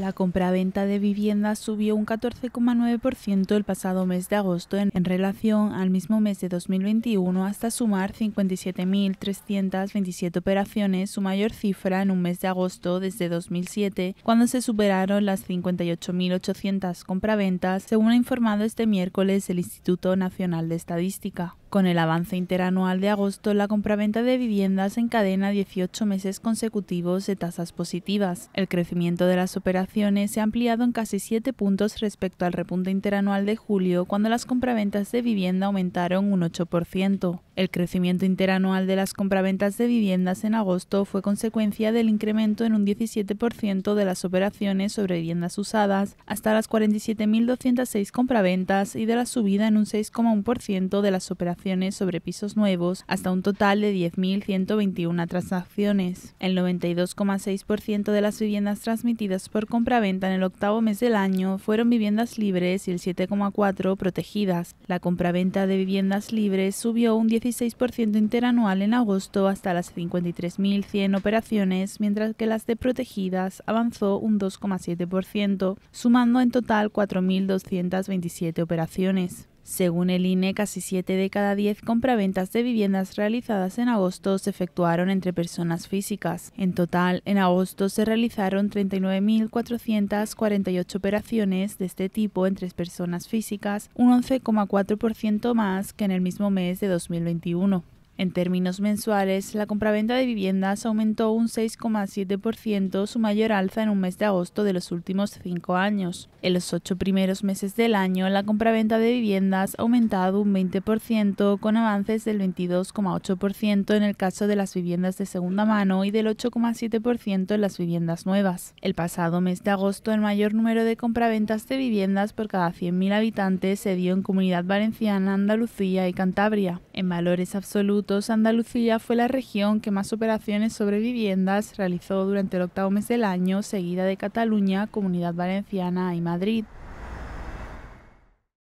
La compraventa de viviendas subió un 14,9% el pasado mes de agosto en, relación al mismo mes de 2021 hasta sumar 57.327 operaciones, su mayor cifra en un mes de agosto desde 2007, cuando se superaron las 58.800 compraventas, según ha informado este miércoles el Instituto Nacional de Estadística. Con el avance interanual de agosto, la compraventa de viviendas encadena 18 meses consecutivos de tasas positivas. El crecimiento de las operaciones se ha ampliado en casi 7 puntos respecto al repunte interanual de julio, cuando las compraventas de vivienda aumentaron un 8%. El crecimiento interanual de las compraventas de viviendas en agosto fue consecuencia del incremento en un 17% de las operaciones sobre viviendas usadas, hasta las 47.206 compraventas y de la subida en un 6,1% de las operaciones sobre pisos nuevos, hasta un total de 10.121 transacciones. El 92,6% de las viviendas transmitidas por compraventa en el octavo mes del año fueron viviendas libres y el 7,4% protegidas. La compraventa de viviendas libres subió un 17 6% interanual en agosto hasta las 53.100 operaciones, mientras que las de protegidas avanzó un 2,7%, sumando en total 4.227 operaciones. Según el INE, casi 7 de cada 10 compraventas de viviendas realizadas en agosto se efectuaron entre personas físicas. En total, en agosto se realizaron 39.448 operaciones de este tipo entre personas físicas, un 11,4% más que en el mismo mes de 2021. En términos mensuales, la compraventa de viviendas aumentó un 6,7%, su mayor alza en un mes de agosto de los últimos cinco años. En los ocho primeros meses del año, la compraventa de viviendas ha aumentado un 20%, con avances del 22,8% en el caso de las viviendas de segunda mano y del 8,7% en las viviendas nuevas. El pasado mes de agosto, el mayor número de compraventas de viviendas por cada 100.000 habitantes se dio en Comunidad Valenciana, Andalucía y Cantabria. En valores absolutos, Andalucía fue la región que más operaciones sobre viviendas realizó durante el octavo mes del año, seguida de Cataluña, Comunidad Valenciana y Madrid.